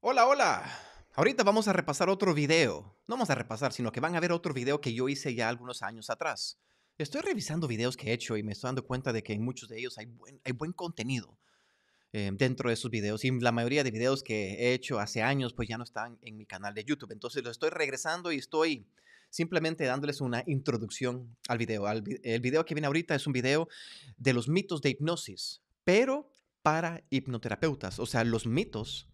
Hola, hola. Ahorita vamos a repasar otro video. No vamos a repasar, sino que van a ver otro video que yo hice ya algunos años atrás. Estoy revisando videos que he hecho y me estoy dando cuenta de que en muchos de ellos hay buen, contenido eh, dentro de esos videos. Y la mayoría de videos que he hecho hace años, pues ya no están en mi canal de YouTube. Entonces los estoy regresando y estoy simplemente dándoles una introducción al video. el video que viene ahorita es un video de los mitos de hipnosis, pero para hipnoterapeutas. O sea, los mitos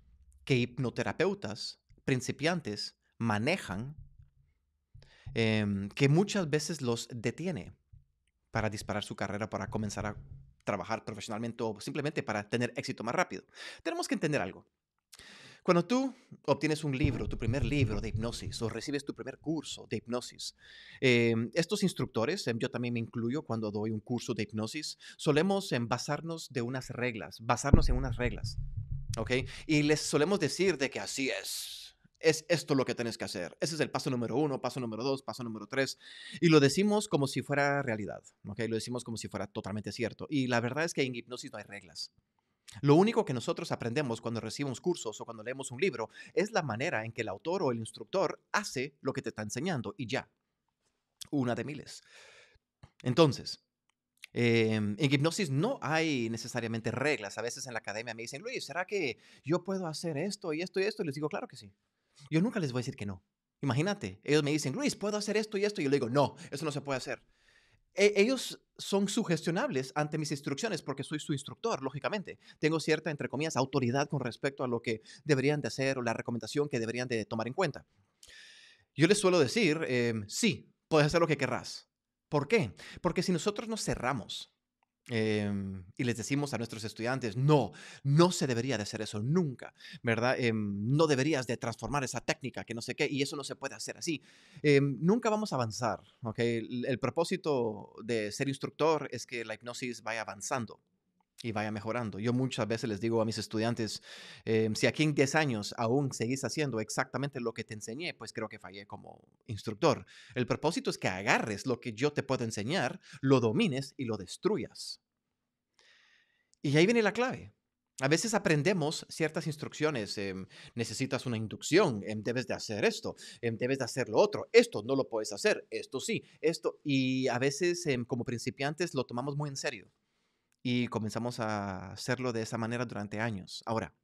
que hipnoterapeutas principiantes manejan em, que muchas veces los detiene para disparar su carrera, para comenzar a trabajar profesionalmente o simplemente para tener éxito más rápido. Tenemos que entender algo. Cuando tú obtienes un libro, tu primer libro de hipnosis, o recibes tu primer curso de hipnosis, em, estos instructores, em, yo también me incluyo cuando doy un curso de hipnosis, solemos basarnos de unas reglas, basarnos en unas reglas. ¿Ok? Y les solemos decir de que así es. Es esto lo que tienes que hacer. Ese es el paso número uno, paso número dos, paso número tres. Y lo decimos como si fuera realidad. ¿Ok? Lo decimos como si fuera totalmente cierto. Y la verdad es que en hipnosis no hay reglas. Lo único que nosotros aprendemos cuando recibimos cursos o cuando leemos un libro es la manera en que el autor o el instructor hace lo que te está enseñando y ya. Una de miles. Entonces, Em, en hipnosis no hay necesariamente reglas. A veces en la academia me dicen, Luis, ¿será que yo puedo hacer esto y esto y esto? Y les digo, claro que sí. Yo nunca les voy a decir que no. Imagínate, ellos me dicen, Luis, ¿puedo hacer esto y esto? Y yo le digo, no, eso no se puede hacer. E, ellos son sugestionables ante mis instrucciones porque soy su instructor, lógicamente. Tengo cierta, entre comillas, autoridad con respecto a lo que deberían de hacer o la recomendación que deberían de tomar en cuenta. Yo les suelo decir, em, sí, puedes hacer lo que querrás, ¿Por qué? Porque si nosotros nos cerramos em, y les decimos a nuestros estudiantes, no, no se debería de hacer eso nunca, ¿verdad? Em, no deberías de transformar esa técnica, que no sé qué, y eso no se puede hacer así. Em, nunca vamos a avanzar, ¿ok? el propósito de ser instructor es que la hipnosis vaya avanzando, y vaya mejorando. Yo muchas veces les digo a mis estudiantes, eh, si aquí en 10 años aún seguís haciendo exactamente lo que te enseñé, pues creo que fallé como instructor. El propósito es que agarres lo que yo te puedo enseñar, lo domines y lo destruyas. Y ahí viene la clave. A veces aprendemos ciertas instrucciones. Em, necesitas una inducción, em, debes de hacer esto, em, debes de hacer lo otro, esto no lo puedes hacer, esto sí, esto. Y a veces como principiantes lo tomamos muy en serio y comenzamos a hacerlo de esa manera durante años. Ahora,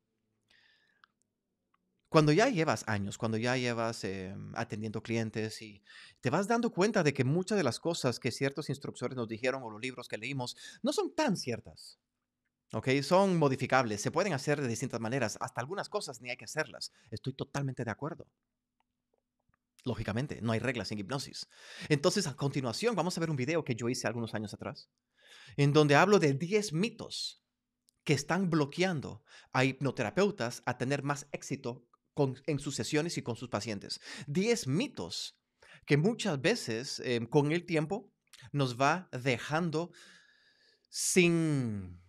cuando ya llevas años, cuando ya llevas eh, atendiendo clientes y te vas dando cuenta de que muchas de las cosas que ciertos instructores nos dijeron o los libros que leímos no son tan ciertas. ¿Ok? Son modificables, se pueden hacer de distintas maneras, hasta algunas cosas ni hay que hacerlas. Estoy totalmente de acuerdo. Lógicamente, no hay reglas en hipnosis. Entonces, a continuación, vamos a ver un video que yo hice algunos años atrás, en donde hablo de 10 mitos que están bloqueando a hipnoterapeutas a tener más éxito en sus sesiones y con sus pacientes. 10 mitos que muchas veces, em, con el tiempo, nos va dejando sin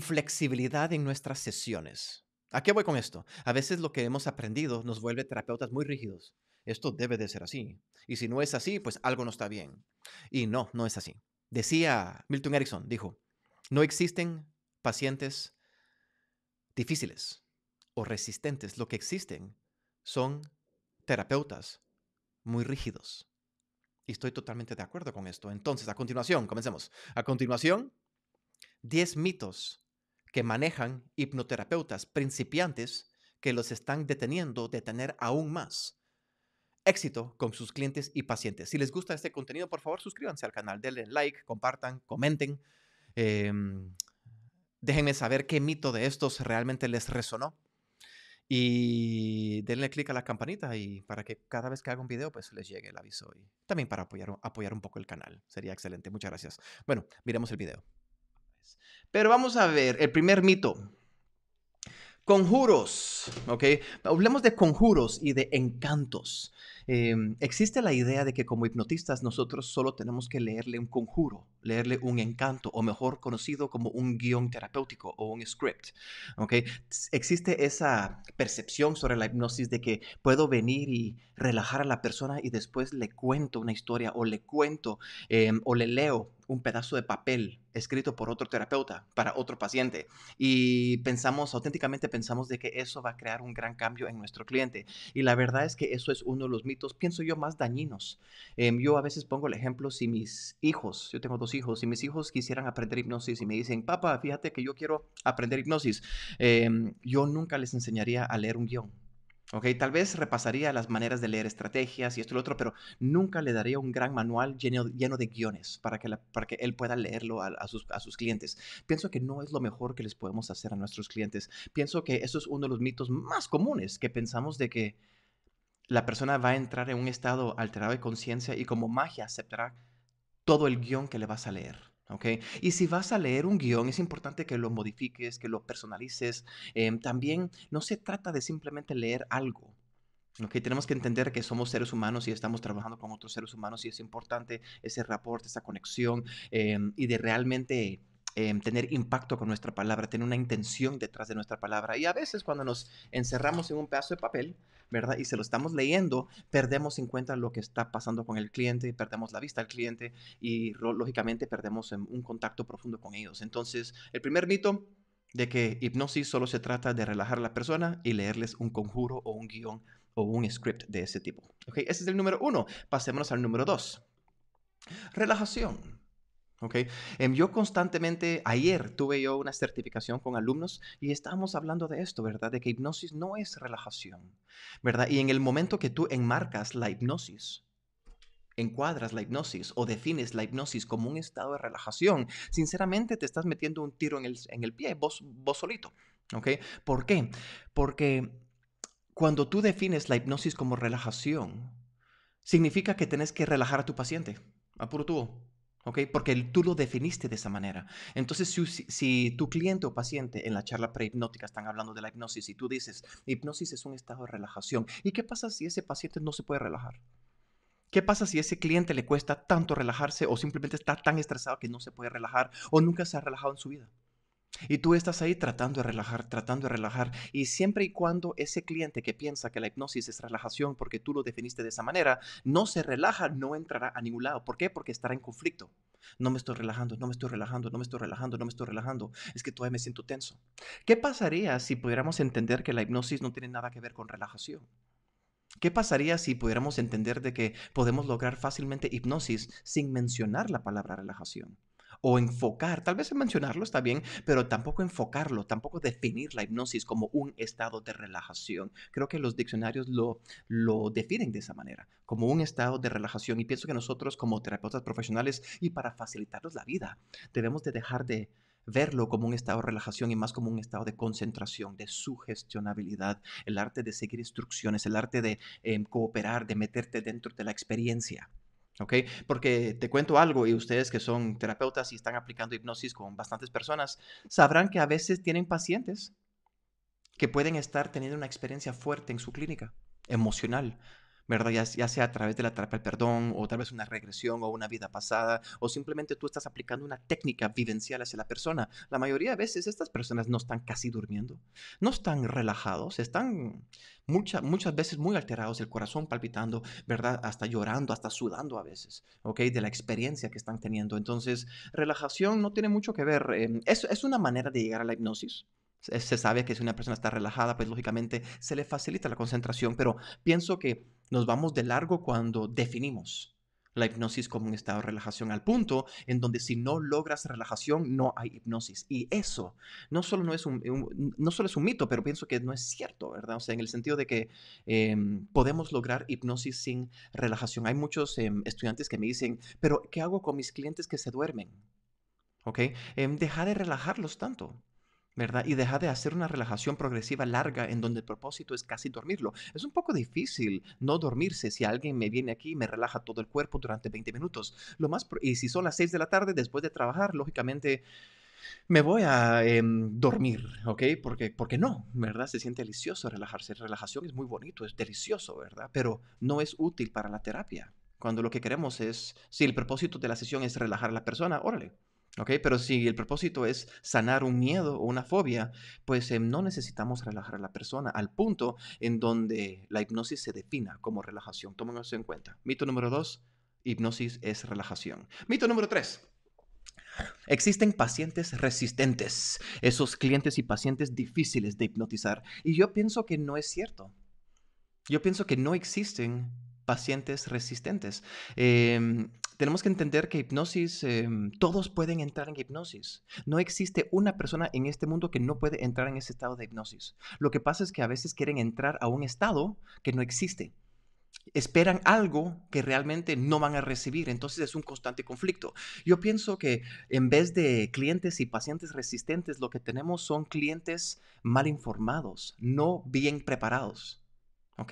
flexibilidad en nuestras sesiones. ¿A qué voy con esto? A veces lo que hemos aprendido nos vuelve terapeutas muy rígidos esto debe de ser así. Y si no es así, pues algo no está bien. Y no, no es así. Decía Milton Erickson, dijo, no existen pacientes difíciles o resistentes. Lo que existen son terapeutas muy rígidos. Y estoy totalmente de acuerdo con esto. Entonces, a continuación, comencemos. A continuación, 10 mitos que manejan hipnoterapeutas principiantes que los están deteniendo de tener aún más éxito con sus clientes y pacientes. Si les gusta este contenido, por favor, suscríbanse al canal, denle like, compartan, comenten. Em, déjenme saber qué mito de estos realmente les resonó. Y denle click a la campanita y para que cada vez que haga un video pues les llegue el aviso y también para apoyar, apoyar un poco el canal. Sería excelente. Muchas gracias. Bueno, miremos el video. Pero vamos a ver el primer mito. Conjuros, ¿ok? Hablemos de conjuros y de encantos. Em, existe la idea de que como hipnotistas nosotros solo tenemos que leerle un conjuro, leerle un encanto, o mejor conocido como un guión terapéutico o un script. ¿okay? Existe esa percepción sobre la hipnosis de que puedo venir y relajar a la persona y después le cuento una historia o le cuento em, o le leo un pedazo de papel escrito por otro terapeuta para otro paciente y pensamos, auténticamente pensamos de que eso va a crear un gran cambio en nuestro cliente. Y la verdad es que eso es uno de los mitos pienso yo, más dañinos. Em, yo a veces pongo el ejemplo si mis hijos, yo tengo dos hijos, si mis hijos quisieran aprender hipnosis y me dicen, papá, fíjate que yo quiero aprender hipnosis, em, yo nunca les enseñaría a leer un guión. Okay, tal vez repasaría las maneras de leer estrategias y esto y lo otro, pero nunca le daría un gran manual lleno, lleno de guiones para que, para que él pueda leerlo a, a, sus, a, sus, clientes. Pienso que no es lo mejor que les podemos hacer a nuestros clientes. Pienso que eso es uno de los mitos más comunes que pensamos de que la persona va a entrar en un estado alterado de conciencia y como magia aceptará todo el guión que le vas a leer. ¿okay? Y si vas a leer un guión, es importante que lo modifiques, que lo personalices. Em, también no se trata de simplemente leer algo. que Tenemos que entender que somos seres humanos y estamos trabajando con otros seres humanos y es importante ese reporte, esa conexión em, y de realmente Em, tener impacto con nuestra palabra, tener una intención detrás de nuestra palabra. Y a veces cuando nos encerramos en un pedazo de papel, ¿verdad? Y se lo estamos leyendo, perdemos en cuenta lo que está pasando con el cliente, perdemos la vista al cliente y lógicamente perdemos un contacto profundo con ellos. Entonces, el primer mito de que hipnosis solo se trata de relajar a la persona y leerles un conjuro o un guión o un script de ese tipo. Okay, Ese es el número uno. Pasémonos al número dos. Relajación. Okay. Em, yo constantemente, ayer tuve yo una certificación con alumnos y estábamos hablando de esto, ¿verdad? De que hipnosis no es relajación, ¿verdad? Y en el momento que tú enmarcas la hipnosis, encuadras la hipnosis o defines la hipnosis como un estado de relajación, sinceramente te estás metiendo un tiro en el, pie, vos, vos solito, ¿ok? ¿Por qué? Porque cuando tú defines la hipnosis como relajación, significa que tenés que relajar a tu paciente, a puro porque tú lo definiste de esa manera. Entonces, si, tu cliente o paciente en la charla prehipnótica están hablando de la hipnosis y tú dices, hipnosis es un estado de relajación, ¿y qué pasa si ese paciente no se puede relajar? ¿Qué pasa si ese cliente le cuesta tanto relajarse o simplemente está tan estresado que no se puede relajar o nunca se ha relajado en su vida? Y tú estás ahí tratando de relajar, tratando de relajar. Y siempre y cuando ese cliente que piensa que la hipnosis es relajación porque tú lo definiste de esa manera, no se relaja, no entrará a ningún lado. ¿Por qué? Porque estará en conflicto. No me estoy relajando, no me estoy relajando, no me estoy relajando, no me estoy relajando. Es que todavía me siento tenso. ¿Qué pasaría si pudiéramos entender que la hipnosis no tiene nada que ver con relajación? ¿Qué pasaría si pudiéramos entender de que podemos lograr fácilmente hipnosis sin mencionar la palabra relajación? o enfocar, tal vez mencionarlo está bien, pero tampoco enfocarlo, tampoco definir la hipnosis como un estado de relajación. Creo que los diccionarios lo, lo definen de esa manera, como un estado de relajación. Y pienso que nosotros como terapeutas profesionales y para facilitarnos la vida, debemos de dejar de verlo como un estado de relajación y más como un estado de concentración, de sugestionabilidad, el arte de seguir instrucciones, el arte de em, cooperar, de meterte dentro de la experiencia. Porque te cuento algo y ustedes que son terapeutas y están aplicando hipnosis con bastantes personas, sabrán que a veces tienen pacientes que pueden estar teniendo una experiencia fuerte en su clínica, emocional, ¿verdad? Ya, sea a través de la terapia del perdón o tal vez una regresión o una vida pasada o simplemente tú estás aplicando una técnica vivencial hacia la persona. La mayoría de veces estas personas no están casi durmiendo, no están relajados, están muchas muchas veces muy alterados, el corazón palpitando, ¿verdad? Hasta llorando, hasta sudando a veces, ¿ok? De la experiencia que están teniendo. Entonces, relajación no tiene mucho que ver. Em, es una manera de llegar a la hipnosis se sabe que si una persona está relajada, pues lógicamente se le facilita la concentración, pero pienso que nos vamos de largo cuando definimos la hipnosis como un estado de relajación al punto en donde si no logras relajación no hay hipnosis y eso no solo no es un, eh, no solo es un mito pero pienso que no es cierto verdad o sea en el sentido de que em, podemos lograr hipnosis sin relajación hay muchos em, estudiantes que me dicen pero qué hago con mis clientes que se duermen ok em, deja de relajarlos tanto ¿verdad? Y deja de hacer una relajación progresiva larga en donde el propósito es casi dormirlo. Es un poco difícil no dormirse si alguien me viene aquí y me relaja todo el cuerpo durante 20 minutos. Lo más y si son las 6 de la tarde después de trabajar, lógicamente me voy a em, dormir, ¿ok? Porque, porque no, ¿verdad? Se siente delicioso relajarse. Relajación es muy bonito, es delicioso, ¿verdad? Pero no es útil para la terapia. Cuando lo que queremos es, si el propósito de la sesión es relajar a la persona, órale, pero si el propósito es sanar un miedo o una fobia, pues em, no necesitamos relajar a la persona al punto en donde la hipnosis se defina como relajación. Tómenos en cuenta. Mito número dos, hipnosis es relajación. Mito número tres. Existen pacientes resistentes, esos clientes y pacientes difíciles de hipnotizar. Y yo pienso que no es cierto. Yo pienso que no existen pacientes resistentes. Em, tenemos que entender que hipnosis, em, todos pueden entrar en hipnosis. No existe una persona en este mundo que no puede entrar en ese estado de hipnosis. Lo que pasa es que a veces quieren entrar a un estado que no existe. Esperan algo que realmente no van a recibir, entonces es un constante conflicto. Yo pienso que en vez de clientes y pacientes resistentes, lo que tenemos son clientes mal informados, no bien preparados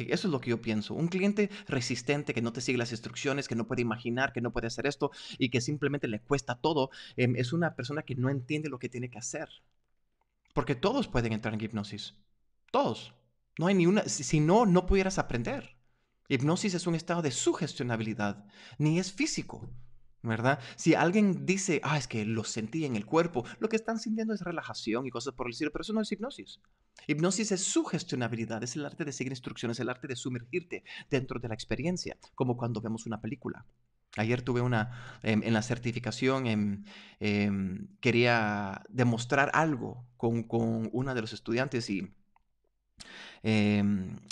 eso es lo que yo pienso. Un cliente resistente que no te sigue las instrucciones, que no puede imaginar, que no puede hacer esto y que simplemente le cuesta todo, em, es una persona que no entiende lo que tiene que hacer. Porque todos pueden entrar en hipnosis. Todos. No hay ni una. Si no, no pudieras aprender. Hipnosis es un estado de sugestionabilidad, ni es físico. ¿verdad? Si alguien dice, ah, es que lo sentí en el cuerpo, lo que están sintiendo es relajación y cosas por el estilo, pero eso no es hipnosis. Hipnosis es gestionabilidad, es el arte de seguir instrucciones, el arte de sumergirte dentro de la experiencia, como cuando vemos una película. Ayer tuve una, em, en la certificación, em, em, quería demostrar algo con, con, una de los estudiantes y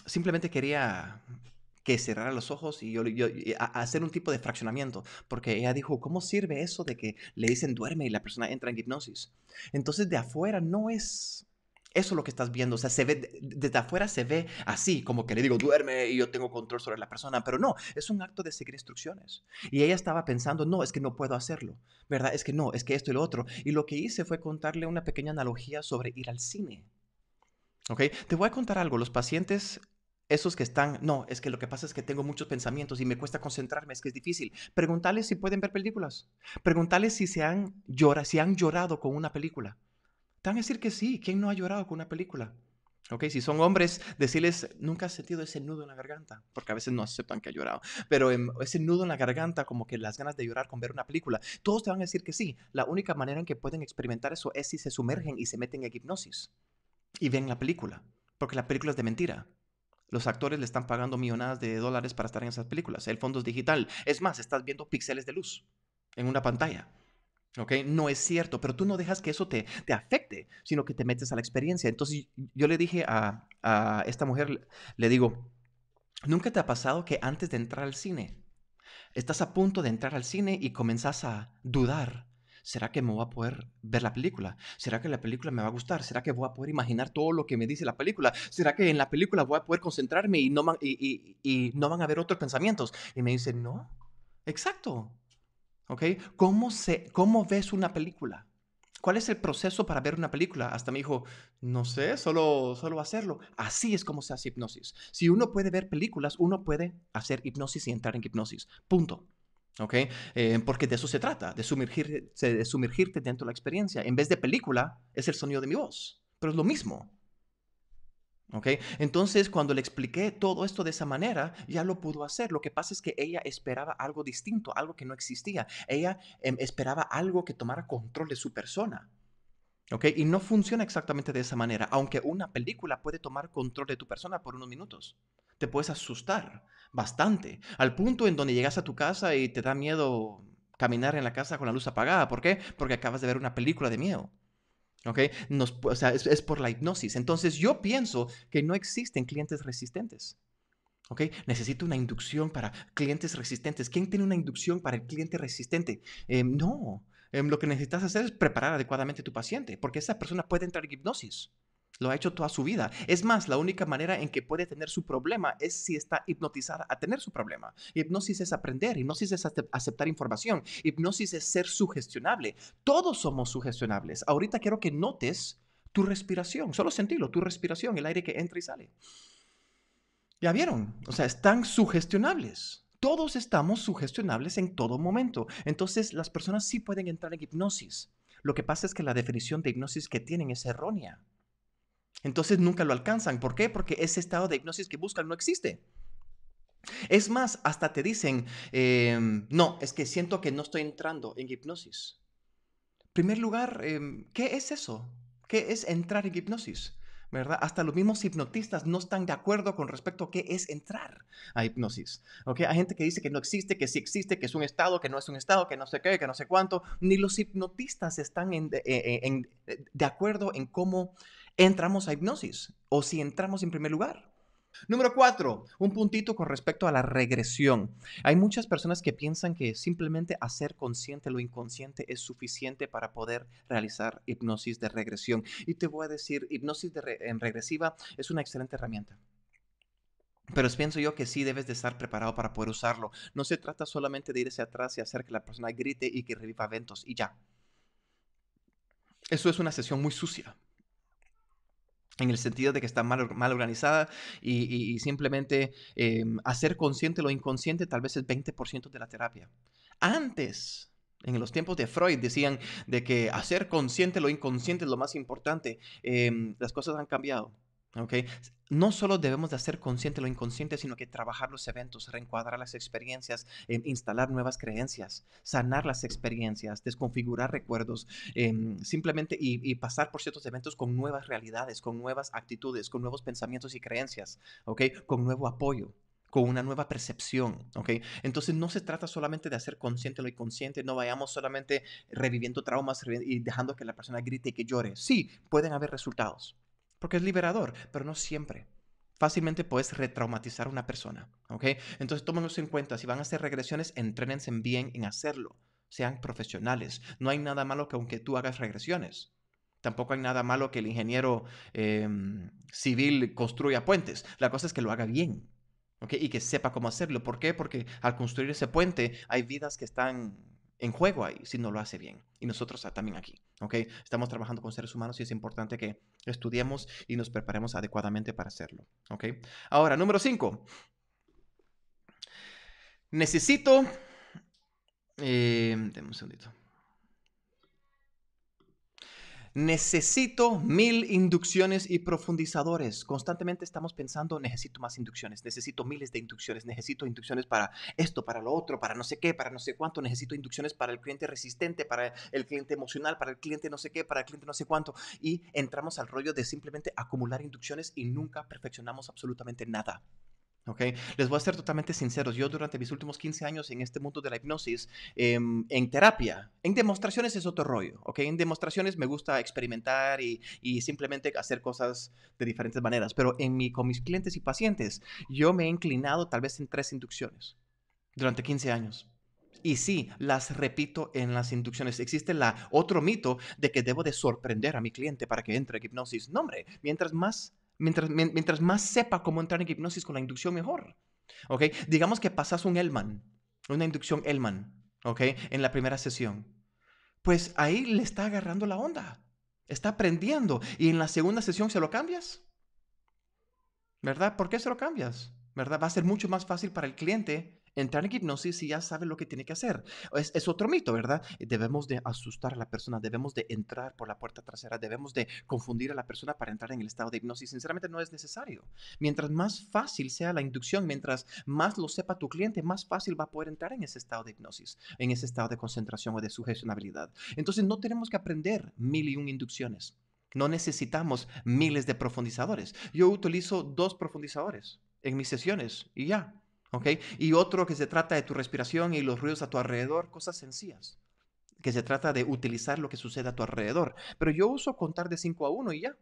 simplemente quería que cerrar los ojos y, hacer un tipo de fraccionamiento, porque ella dijo, ¿cómo sirve eso de que le dicen duerme y la persona entra en hipnosis? Entonces de afuera no es eso lo que estás viendo. O sea, se ve, desde afuera se ve así, como que le digo, duerme y yo tengo control sobre la persona. Pero no, es un acto de seguir instrucciones. Y ella estaba pensando, no, es que no puedo hacerlo, ¿verdad? Es que no, es que esto y lo otro. Y lo que hice fue contarle una pequeña analogía sobre ir al cine. ¿Ok? Te voy a contar algo. Los pacientes esos que están, no, es que lo que pasa es que tengo muchos pensamientos y me cuesta concentrarme, es que es difícil. Preguntarles si pueden ver películas. Preguntarles si se han si han llorado con una película. Te van a decir que sí, ¿quién no ha llorado con una película? Okay, si son hombres, decirles, nunca has sentido ese nudo en la garganta, porque a veces no aceptan que ha llorado, pero em, ese nudo en la garganta, como que las ganas de llorar con ver una película, todos te van a decir que sí. La única manera en que pueden experimentar eso es si se sumergen y se meten en hipnosis y ven la película, porque la película es de mentira. Los actores le están pagando millonadas de dólares para estar en esas películas. El fondo es digital. Es más, estás viendo píxeles de luz en una pantalla. ¿Ok? No es cierto, pero tú no dejas que eso te, te afecte, sino que te metes a la experiencia. Entonces yo le dije a, a esta mujer, le digo, ¿nunca te ha pasado que antes de entrar al cine, estás a punto de entrar al cine y comenzás a dudar ¿será que me voy a poder ver la película? ¿Será que la película me va a gustar? ¿Será que voy a poder imaginar todo lo que me dice la película? ¿Será que en la película voy a poder concentrarme y no, y, no van a haber otros pensamientos? Y me dice, no, exacto. ¿Ok? ¿Cómo, se, ¿Cómo ves una película? ¿Cuál es el proceso para ver una película? Hasta me dijo, no sé, solo, solo hacerlo. Así es como se hace hipnosis. Si uno puede ver películas, uno puede hacer hipnosis y entrar en hipnosis. Punto. Eh, porque de eso se trata, de, sumergirte dentro de la experiencia. En vez de película, es el sonido de mi voz, pero es lo mismo. ¿Ok? Entonces, cuando le expliqué todo esto de esa manera, ya lo pudo hacer. Lo que pasa es que ella esperaba algo distinto, algo que no existía. Ella em, esperaba algo que tomara control de su persona. ¿Ok? Y no funciona exactamente de esa manera, aunque una película puede tomar control de tu persona por unos minutos te puedes asustar bastante, al punto en donde llegas a tu casa y te da miedo caminar en la casa con la luz apagada. ¿Por qué? Porque acabas de ver una película de miedo. ¿Ok? o sea, es, por la hipnosis. Entonces yo pienso que no existen clientes resistentes. ¿Ok? Necesito una inducción para clientes resistentes. ¿Quién tiene una inducción para el cliente resistente? Em, no. Em, lo que necesitas hacer es preparar adecuadamente a tu paciente, porque esa persona puede entrar en hipnosis. Lo ha hecho toda su vida. Es más, la única manera en que puede tener su problema es si está hipnotizada a tener su problema. Hipnosis es aprender, hipnosis es aceptar información, hipnosis es ser sugestionable. Todos somos sugestionables. Ahorita quiero que notes tu respiración, solo sentirlo, tu respiración, el aire que entra y sale. Ya vieron, o sea, están sugestionables. Todos estamos sugestionables en todo momento. Entonces, las personas sí pueden entrar en hipnosis. Lo que pasa es que la definición de hipnosis que tienen es errónea. Entonces nunca lo alcanzan. ¿Por qué? Porque ese estado de hipnosis que buscan no existe. Es más, hasta te dicen, em, no, es que siento que no estoy entrando en hipnosis. En Primer lugar, em, ¿qué es eso? ¿Qué es entrar en hipnosis? ¿verdad? Hasta los mismos hipnotistas no están de acuerdo con respecto a qué es entrar a hipnosis. Okay, Hay gente que dice que no existe, que sí existe, que es un estado, que no es un estado, que no sé qué, que no sé cuánto. Ni los hipnotistas están eh, eh, eh, de acuerdo en cómo entramos a hipnosis o si entramos en primer lugar. Número cuatro, un puntito con respecto a la regresión. Hay muchas personas que piensan que simplemente hacer consciente lo inconsciente es suficiente para poder realizar hipnosis de regresión. Y te voy a decir, hipnosis en regresiva es una excelente herramienta. Pero pienso yo que sí debes de estar preparado para poder usarlo. No se trata solamente de irse atrás y hacer que la persona grite y que reviva eventos y ya. Eso es una sesión muy sucia en el sentido de que está mal, mal organizada y, simplemente em, hacer consciente lo inconsciente tal vez es 20% de la terapia. Antes, en los tiempos de Freud decían de que hacer consciente lo inconsciente es lo más importante. Em, las cosas han cambiado. Okay. No solo debemos de hacer consciente lo inconsciente, sino que trabajar los eventos, reencuadrar las experiencias, eh, instalar nuevas creencias, sanar las experiencias, desconfigurar recuerdos, em, simplemente y, pasar por ciertos eventos con nuevas realidades, con nuevas actitudes, con nuevos pensamientos y creencias, okay, con nuevo apoyo con una nueva percepción, ¿ok? Entonces no se trata solamente de hacer consciente lo inconsciente, no vayamos solamente reviviendo traumas y dejando que la persona grite y que llore. Sí, pueden haber resultados, porque es liberador, pero no siempre. Fácilmente puedes retraumatizar a una persona, ¿ok? Entonces tómenos en cuenta, si van a hacer regresiones, entrénense bien en hacerlo, sean profesionales. No hay nada malo que aunque tú hagas regresiones, Tampoco hay nada malo que el ingeniero em, civil construya puentes. La cosa es que lo haga bien ¿ok? y que sepa cómo hacerlo. ¿Por qué? Porque al construir ese puente hay vidas que están en juego ahí si no lo hace bien. Y nosotros ah, también aquí, ¿ok? Estamos trabajando con seres humanos y es importante que estudiemos y nos preparemos adecuadamente para hacerlo, ¿ok? Ahora, número 5. Necesito... Eh, un segundito necesito mil inducciones y profundizadores. Constantemente estamos pensando, necesito más inducciones, necesito miles de inducciones, necesito inducciones para esto, para lo otro, para no sé qué, para no sé cuánto, necesito inducciones para el cliente resistente, para el cliente emocional, para el cliente no sé qué, para el cliente no sé cuánto. Y entramos al rollo de simplemente acumular inducciones y nunca perfeccionamos absolutamente nada. Okay. Les voy a ser totalmente sinceros. Yo durante mis últimos 15 años en este mundo de la hipnosis, em, en terapia, en demostraciones es otro rollo. Okay. En demostraciones me gusta experimentar y, simplemente hacer cosas de diferentes maneras. Pero en mi, con mis clientes y pacientes, yo me he inclinado tal vez en tres inducciones durante 15 años. Y sí, las repito en las inducciones. Existe la otro mito de que debo de sorprender a mi cliente para que entre en hipnosis. No, hombre, mientras más mientras, más sepa cómo entrar en hipnosis con la inducción, mejor. ¿Ok? Digamos que pasas un Elman, una inducción Elman, ¿ok? En la primera sesión. Pues ahí le está agarrando la onda. Está aprendiendo. Y en la segunda sesión se lo cambias. ¿Verdad? ¿Por qué se lo cambias? ¿Verdad? Va a ser mucho más fácil para el cliente entrar en hipnosis y ya sabe lo que tiene que hacer. Es, otro mito, ¿verdad? Debemos de asustar a la persona, debemos de entrar por la puerta trasera, debemos de confundir a la persona para entrar en el estado de hipnosis. Sinceramente no es necesario. Mientras más fácil sea la inducción, mientras más lo sepa tu cliente, más fácil va a poder entrar en ese estado de hipnosis, en ese estado de concentración o de sugestionabilidad. Entonces no tenemos que aprender mil y un inducciones. No necesitamos miles de profundizadores. Yo utilizo dos profundizadores en mis sesiones y ya, y otro que se trata de tu respiración y los ruidos a tu alrededor, cosas sencillas, que se trata de utilizar lo que sucede a tu alrededor. Pero yo uso contar de 5 a 1 y ya,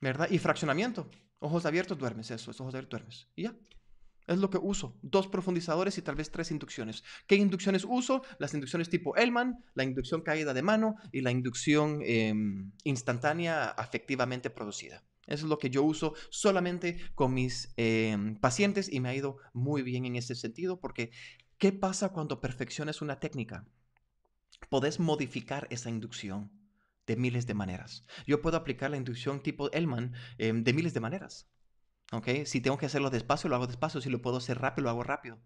¿verdad? Y fraccionamiento, ojos abiertos duermes, eso, es ojos abiertos duermes, y ya. Es lo que uso, dos profundizadores y tal vez tres inducciones. ¿Qué inducciones uso? Las inducciones tipo Elman, la inducción caída de mano y la inducción em, instantánea afectivamente producida. Eso es lo que yo uso solamente con mis em, pacientes y me ha ido muy bien en ese sentido porque ¿qué pasa cuando perfeccionas una técnica? Podés modificar esa inducción de miles de maneras. Yo puedo aplicar la inducción tipo Elman em, de miles de maneras. ¿okay? Si tengo que hacerlo despacio, lo hago despacio. Si lo puedo hacer rápido, lo hago rápido.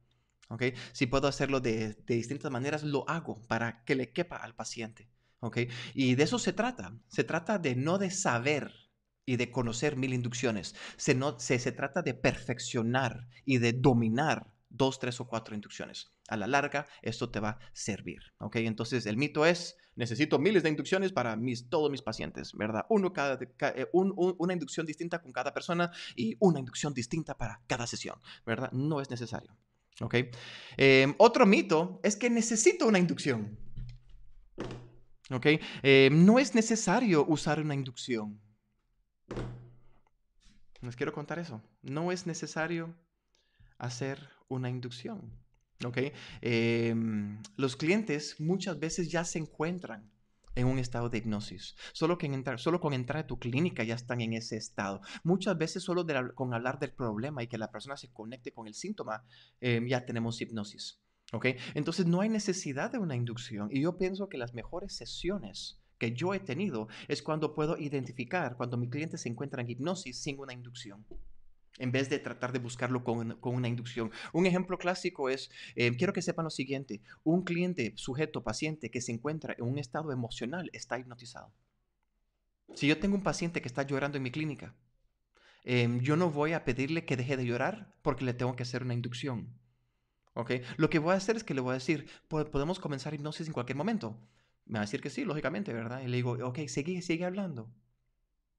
¿okay? Si puedo hacerlo de, distintas maneras, lo hago para que le quepa al paciente. ¿ok? Y de eso se trata. Se trata de no de saber y de conocer mil inducciones. Se, no, se, se trata de perfeccionar y de dominar dos, tres o cuatro inducciones. A la larga, esto te va a servir. okay, Entonces, el mito es, necesito miles de inducciones para mis, todos mis pacientes, ¿verdad? Uno cada, eh, una inducción distinta con cada persona y una inducción distinta para cada sesión, ¿verdad? No es necesario. okay, em, otro mito es que necesito una inducción. okay, em, no es necesario usar una inducción. Les quiero contar eso. No es necesario hacer una inducción. ¿ok? Em, los clientes muchas veces ya se encuentran en un estado de hipnosis. Solo, que entrar, solo con entrar a tu clínica ya están en ese estado. Muchas veces solo con hablar del problema y que la persona se conecte con el síntoma, em, ya tenemos hipnosis. ¿ok? Entonces no hay necesidad de una inducción. Y yo pienso que las mejores sesiones que yo he tenido es cuando puedo identificar cuando mi cliente se encuentra en hipnosis sin una inducción en vez de tratar de buscarlo con, una inducción. Un ejemplo clásico es, eh, quiero que sepan lo siguiente, un cliente, sujeto, paciente que se encuentra en un estado emocional está hipnotizado. Si yo tengo un paciente que está llorando en mi clínica, em, yo no voy a pedirle que deje de llorar porque le tengo que hacer una inducción. ¿Okay? Lo que voy a hacer es que le voy a decir, podemos comenzar hipnosis en cualquier momento. Me va a decir que sí, lógicamente, ¿verdad? Y le digo, ok, sigue, sigue hablando.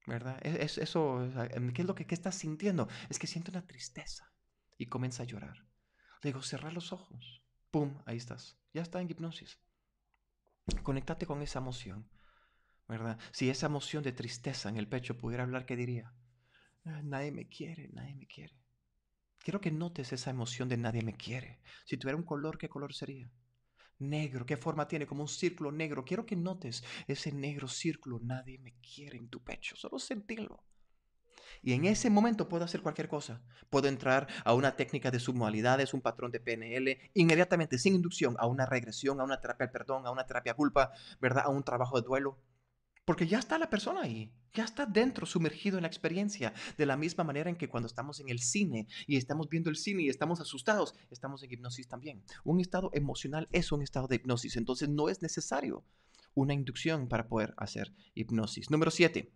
¿Verdad? E, es, eso, ¿qué es lo que qué estás sintiendo? Es que siente una tristeza. Y comienza a llorar. Le digo, cerrar los ojos. ¡Pum! Ahí estás. Ya está en hipnosis. Conéctate con esa emoción. ¿Verdad? Si esa emoción de tristeza en el pecho pudiera hablar, ¿qué diría? Ah, nadie me quiere, nadie me quiere. Quiero que notes esa emoción de nadie me quiere. Si tuviera un color, ¿qué color sería? negro. ¿Qué forma tiene? Como un círculo negro. Quiero que notes ese negro círculo. Nadie me quiere en tu pecho. Solo sentirlo. Y en ese momento puedo hacer cualquier cosa. Puedo entrar a una técnica de submodalidades, un patrón de PNL, inmediatamente, sin inducción, a una regresión, a una terapia de perdón, a una terapia culpa, ¿verdad? A un trabajo de duelo. Porque ya está la persona ahí, ya está dentro, sumergido en la experiencia. De la misma manera en que cuando estamos en el cine y estamos viendo el cine y estamos asustados, estamos en hipnosis también. Un estado emocional es un estado de hipnosis, entonces no es necesario una inducción para poder hacer hipnosis. Número 7.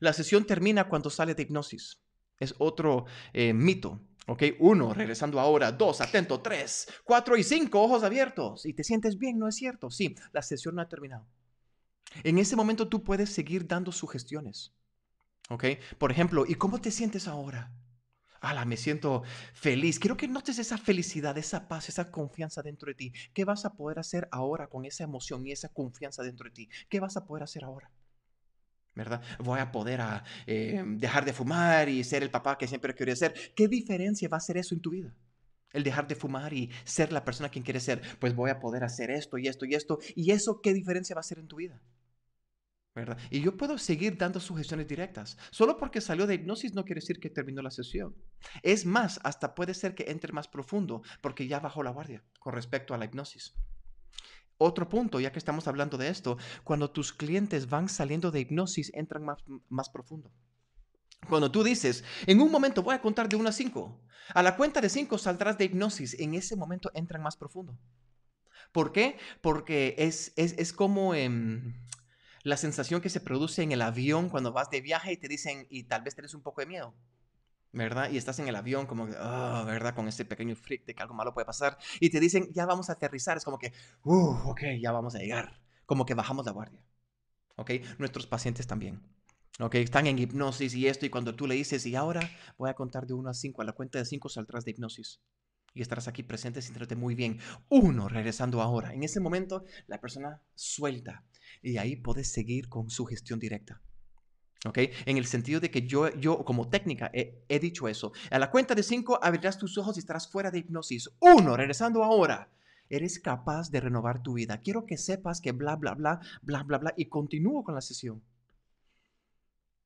La sesión termina cuando sale de hipnosis. Es otro eh, mito. ¿Ok? Uno, regresando ahora. Dos, atento. Tres, cuatro y cinco, ojos abiertos. Y te sientes bien, ¿no es cierto? Sí, la sesión no ha terminado. En ese momento tú puedes seguir dando sugestiones. ¿Ok? Por ejemplo, ¿y cómo te sientes ahora? ¡Hala, me siento feliz. Quiero que notes esa felicidad, esa paz, esa confianza dentro de ti. ¿Qué vas a poder hacer ahora con esa emoción y esa confianza dentro de ti? ¿Qué vas a poder hacer ahora? ¿Verdad? Voy a poder a, ah, eh, dejar de fumar y ser el papá que siempre quería ser. ¿Qué diferencia va a hacer eso en tu vida? El dejar de fumar y ser la persona quien quieres ser. Pues voy a poder hacer esto y esto y esto. ¿Y eso qué diferencia va a hacer en tu vida? Y yo puedo seguir dando sugestiones directas. Solo porque salió de hipnosis no quiere decir que terminó la sesión. Es más, hasta puede ser que entre más profundo porque ya bajó la guardia con respecto a la hipnosis. Otro punto, ya que estamos hablando de esto, cuando tus clientes van saliendo de hipnosis, entran más, profundo. Cuando tú dices, en un momento voy a contar de 1 a 5, a la cuenta de 5 saldrás de hipnosis, en ese momento entran más profundo. ¿Por qué? Porque es, como... Em, la sensación que se produce en el avión cuando vas de viaje y te dicen, y tal vez tenés un poco de miedo, ¿verdad? Y estás en el avión como, ah, ¿verdad? Con ese pequeño freak de que algo malo puede pasar. Y te dicen, ya vamos a aterrizar. Es como que, uh, ok, ya vamos a llegar. Como que bajamos la guardia. ¿Ok? Nuestros pacientes también. ¿Ok? Están en hipnosis y esto. Y cuando tú le dices, y ahora voy a contar de uno a cinco. a la cuenta de cinco saldrás de hipnosis. Y estarás aquí presente sintiéndote muy bien. Uno, regresando ahora. En ese momento, la persona suelta y ahí puedes seguir con su gestión directa. ¿Ok? En el sentido de que yo, yo como técnica, he, he dicho eso. A la cuenta de cinco, abrirás tus ojos y estarás fuera de hipnosis. Uno, regresando ahora eres capaz de renovar tu vida. Quiero que sepas que bla, bla, bla, bla, bla, bla, y continúo con la sesión.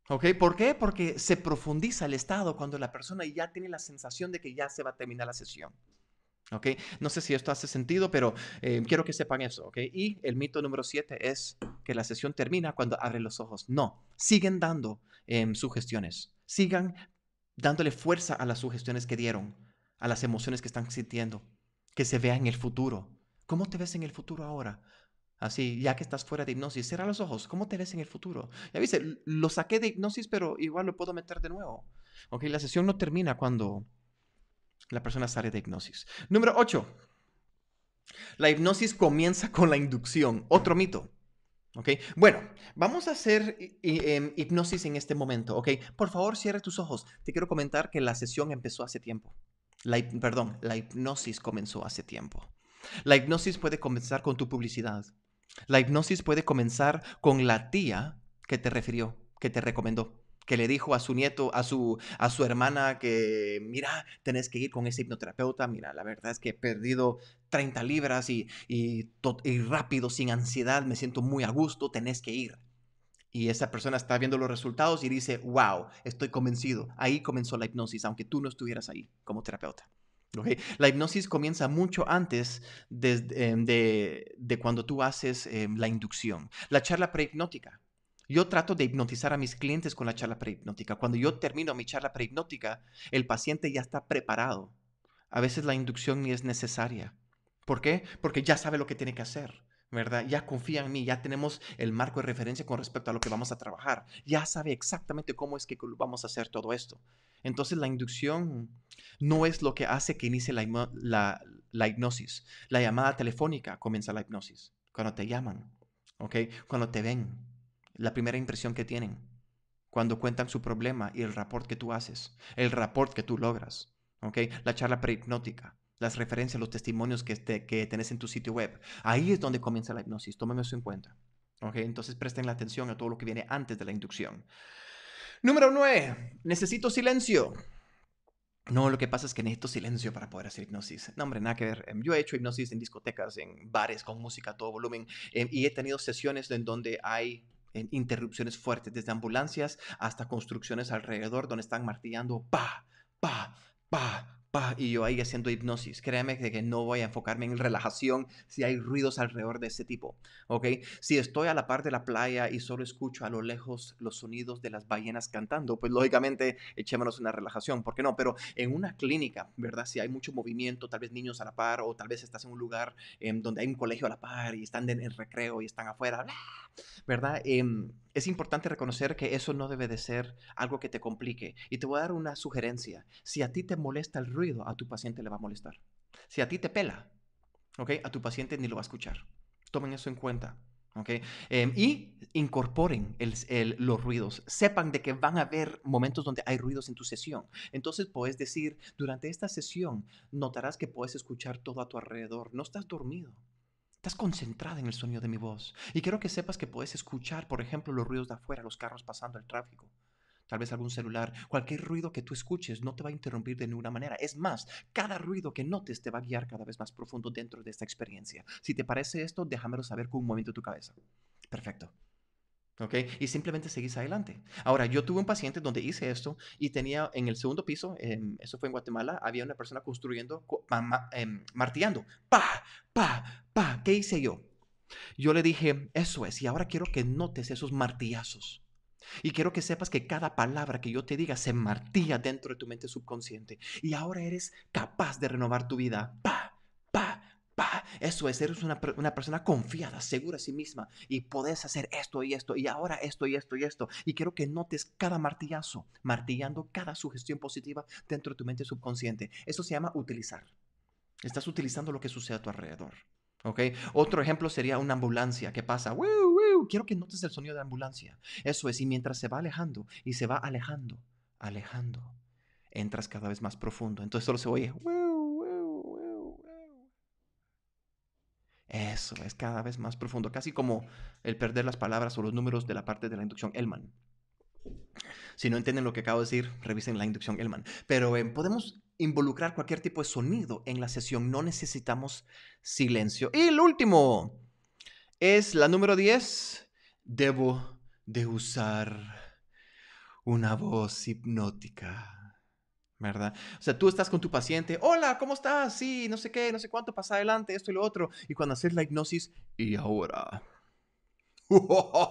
¿Ok? ¿Por qué? Porque se profundiza el estado cuando la persona ya tiene la sensación de que ya se va a terminar la sesión. No sé si esto hace sentido, pero eh, quiero que sepan eso, Y el mito número siete es que la sesión termina cuando abren los ojos. No, siguen dando eh, sugestiones, sigan dándole fuerza a las sugestiones que dieron, a las emociones que están sintiendo, que se vea en el futuro. ¿Cómo te ves en el futuro ahora? Así, ya que estás fuera de hipnosis, cierra los ojos. ¿Cómo te ves en el futuro? Ya viste, lo saqué de hipnosis, pero igual lo puedo meter de nuevo. Okay, la sesión no termina cuando la persona sale de hipnosis. Número 8. La hipnosis comienza con la inducción. Otro mito. ¿Ok? Bueno, vamos a hacer em, hipnosis en este momento. ¿Ok? Por favor, cierre tus ojos. Te quiero comentar que la sesión empezó hace tiempo. perdón, la hipnosis comenzó hace tiempo. La hipnosis puede comenzar con tu publicidad. La hipnosis puede comenzar con la tía que te refirió, que te recomendó que le dijo a su nieto, a su, a su hermana que, mira, tenés que ir con ese hipnoterapeuta, mira, la verdad es que he perdido 30 libras y, y, y rápido, sin ansiedad, me siento muy a gusto, tenés que ir. Y esa persona está viendo los resultados y dice, wow, estoy convencido. Ahí comenzó la hipnosis, aunque tú no estuvieras ahí como terapeuta. La hipnosis comienza mucho antes em, de, de, cuando tú haces em, la inducción. La charla prehipnótica yo trato de hipnotizar a mis clientes con la charla prehipnótica. Cuando yo termino mi charla prehipnótica, el paciente ya está preparado. A veces la inducción ni es necesaria. ¿Por qué? Porque ya sabe lo que tiene que hacer, ¿verdad? Ya confía en mí, ya tenemos el marco de referencia con respecto a lo que vamos a trabajar. Ya sabe exactamente cómo es que vamos a hacer todo esto. Entonces la inducción no es lo que hace que inicie la, hipnosis. La llamada telefónica comienza la hipnosis, cuando te llaman, ¿ok? Cuando te ven la primera impresión que tienen cuando cuentan su problema y el report que tú haces, el report que tú logras, ¿ok? La charla prehipnótica, las referencias, los testimonios que, que tenés en tu sitio web. Ahí es donde comienza la hipnosis, tómame eso en cuenta. ¿ok? Entonces presten la atención a todo lo que viene antes de la inducción. Número 9. Necesito silencio. No, lo que pasa es que necesito silencio para poder hacer hipnosis. No, hombre, nada que ver. Em, yo he hecho hipnosis en discotecas, en bares, con música a todo volumen, em, y he tenido sesiones en donde hay en interrupciones fuertes, desde ambulancias hasta construcciones alrededor donde están martillando pa, pa, pa, y yo ahí haciendo hipnosis. Créeme que no voy a enfocarme en relajación si hay ruidos alrededor de ese tipo, ¿ok? Si estoy a la par de la playa y solo escucho a lo lejos los sonidos de las ballenas cantando, pues lógicamente echémonos una relajación, ¿por qué no? Pero en una clínica, ¿verdad? Si hay mucho movimiento, tal vez niños a la par o tal vez estás en un lugar em, donde hay un colegio a la par y están en el recreo y están afuera, ¿verdad? Eh, es importante reconocer que eso no debe de ser algo que te complique. Y te voy a dar una sugerencia. Si a ti te molesta el ruido, a tu paciente le va a molestar. Si a ti te pela, A tu paciente ni lo va a escuchar. Tomen eso en cuenta. Em, y incorporen los ruidos. Sepan de que van a haber momentos donde hay ruidos en tu sesión. Entonces puedes decir, durante esta sesión notarás que puedes escuchar todo a tu alrededor. No estás dormido. Estás concentrada en el sonido de mi voz. Y quiero que sepas que puedes escuchar, por ejemplo, los ruidos de afuera, los carros pasando, el tráfico, tal vez algún celular. Cualquier ruido que tú escuches no te va a interrumpir de ninguna manera. Es más, cada ruido que notes te va a guiar cada vez más profundo dentro de esta experiencia. Si te parece esto, déjamelo saber con un movimiento de tu cabeza. Perfecto. Y simplemente seguís adelante. Ahora, yo tuve un paciente donde hice esto y tenía en el segundo piso, em, eso fue en Guatemala, había una persona construyendo, em, martillando, pa, pa, pa, ¿qué hice yo? Yo le dije, eso es, y ahora quiero que notes esos martillazos. Y quiero que sepas que cada palabra que yo te diga se martilla dentro de tu mente subconsciente. Y ahora eres capaz de renovar tu vida. ¡Pa! Eso es, eres una, persona confiada, segura de sí misma y puedes hacer esto y esto y ahora esto y esto y esto. Y quiero que notes cada martillazo, martillando cada sugestión positiva dentro de tu mente subconsciente. Eso se llama utilizar. Estás utilizando lo que sucede a tu alrededor. Okay. Otro ejemplo sería una ambulancia que pasa. Quiero que notes el sonido de la ambulancia. Eso es, y mientras se va alejando, y se va alejando, alejando, entras cada vez más profundo. Entonces solo se oye. Eso es cada vez más profundo, casi como el perder las palabras o los números de la parte de la inducción Elman. Si no entienden lo que acabo de decir, revisen la inducción Elman. Pero eh, podemos involucrar cualquier tipo de sonido en la sesión, no necesitamos silencio. Y el último es la número 10. Debo de usar una voz hipnótica. ¿verdad? O sea, tú estás con tu paciente, hola, ¿cómo estás? Sí, no sé qué, no sé cuánto, pasa adelante, esto y lo otro. Y cuando haces la hipnosis, y ahora.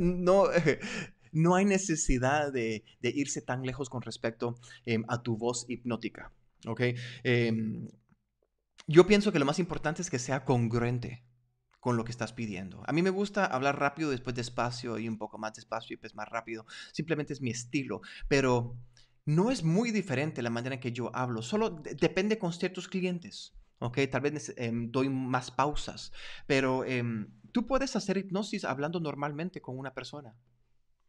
no, no hay necesidad de, irse tan lejos con respecto em, a tu voz hipnótica, ¿ok? Em, yo pienso que lo más importante es que sea congruente con lo que estás pidiendo. A mí me gusta hablar rápido, después despacio y un poco más despacio y pues más rápido. Simplemente es mi estilo, pero no es muy diferente la manera en que yo hablo, solo depende con ciertos clientes, ¿ok? Tal vez em, doy más pausas, pero em, tú puedes hacer hipnosis hablando normalmente con una persona,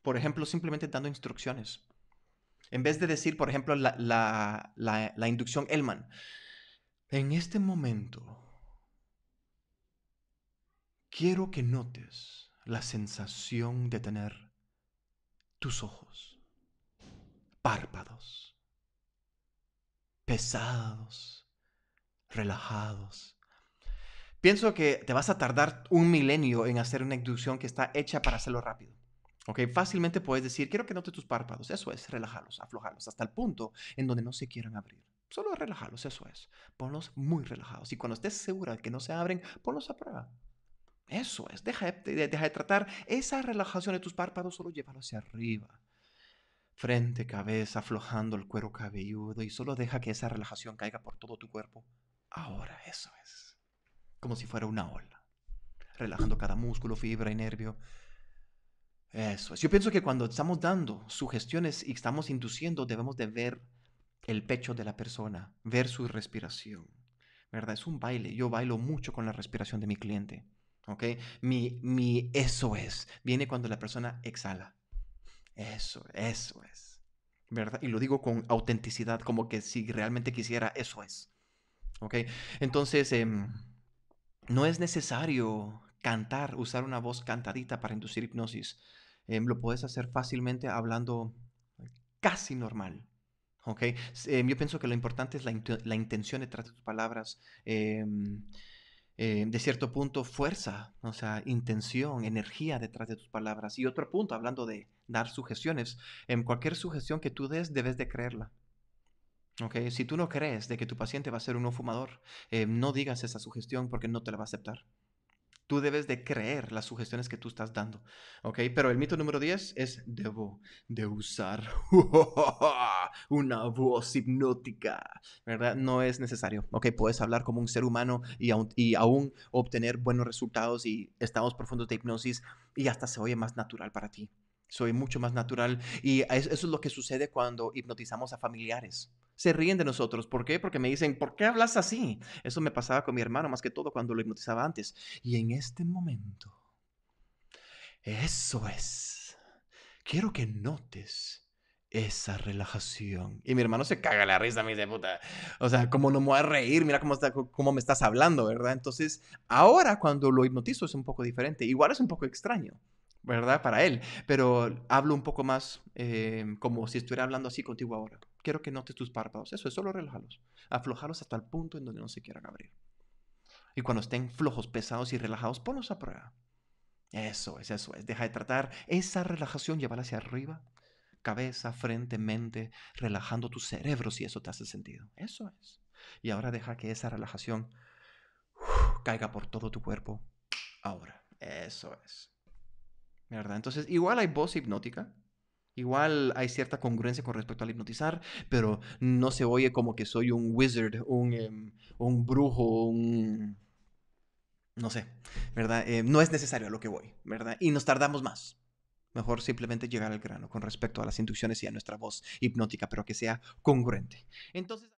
por ejemplo, simplemente dando instrucciones. En vez de decir, por ejemplo, la inducción Elman, en este momento quiero que notes la sensación de tener tus ojos párpados, pesados, relajados. Pienso que te vas a tardar un milenio en hacer una inducción que está hecha para hacerlo rápido. ¿Ok? Fácilmente puedes decir, quiero que note tus párpados. Eso es, relajarlos, aflojarlos, hasta el punto en donde no se quieran abrir. Solo relajarlos, eso es. Ponlos muy relajados. Y cuando estés segura de que no se abren, ponlos a prueba. Eso es, deja de, tratar esa relajación de tus párpados, solo llévalos hacia arriba frente, cabeza, aflojando el cuero cabelludo y solo deja que esa relajación caiga por todo tu cuerpo. Ahora, eso es. Como si fuera una ola. Relajando cada músculo, fibra y nervio. Eso es. Yo pienso que cuando estamos dando sugestiones y estamos induciendo, debemos de ver el pecho de la persona, ver su respiración. ¿Verdad? Es un baile. Yo bailo mucho con la respiración de mi cliente. ¿Ok? Mi, mi eso es. Viene cuando la persona exhala eso, eso es. ¿Verdad? Y lo digo con autenticidad, como que si realmente quisiera, eso es. ¿Ok? Entonces, em, no es necesario cantar, usar una voz cantadita para inducir hipnosis. Em, lo puedes hacer fácilmente hablando casi normal. ¿Ok? Em, yo pienso que lo importante es la, intención detrás de tus palabras. de cierto punto, fuerza, o sea, intención, energía detrás de tus palabras. Y otro punto, hablando de dar sugestiones. En cualquier sugestión que tú des, debes de creerla. Okay. Si tú no crees de que tu paciente va a ser un no fumador, eh, no digas esa sugestión porque no te la va a aceptar. Tú debes de creer las sugestiones que tú estás dando. Okay. Pero el mito número 10 es debo de usar una voz hipnótica. ¿Verdad? No es necesario. Okay. Puedes hablar como un ser humano y aún, y aún obtener buenos resultados y estados profundos de hipnosis y hasta se oye más natural para ti soy mucho más natural. Y eso es lo que sucede cuando hipnotizamos a familiares. Se ríen de nosotros. ¿Por qué? Porque me dicen, ¿por qué hablas así? Eso me pasaba con mi hermano más que todo cuando lo hipnotizaba antes. Y en este momento, eso es. Quiero que notes esa relajación. Y mi hermano se caga la risa, me dice, puta, o sea, como no me voy a reír? Mira cómo, está, cómo me estás hablando, ¿verdad? Entonces, ahora cuando lo hipnotizo es un poco diferente. Igual es un poco extraño. ¿verdad? Para él. Pero hablo un poco más eh, como si estuviera hablando así contigo ahora. Quiero que notes tus párpados. Eso es solo relájalos. Aflojalos hasta el punto en donde no se quieran abrir. Y cuando estén flojos, pesados y relajados, ponlos a prueba. Eso es, eso es. Deja de tratar esa relajación, Llévala hacia arriba. Cabeza, frente, mente, relajando tu cerebro si eso te hace sentido. Eso es. Y ahora deja que esa relajación caiga por todo tu cuerpo. Ahora. Eso es. ¿verdad? Entonces, igual hay voz hipnótica, igual hay cierta congruencia con respecto al hipnotizar, pero no se oye como que soy un wizard, un, em, brujo, un... No sé, ¿verdad? Eh, no es necesario a lo que voy, ¿verdad? Y nos tardamos más. Mejor simplemente llegar al grano con respecto a las inducciones y a nuestra voz hipnótica, pero que sea congruente. Entonces...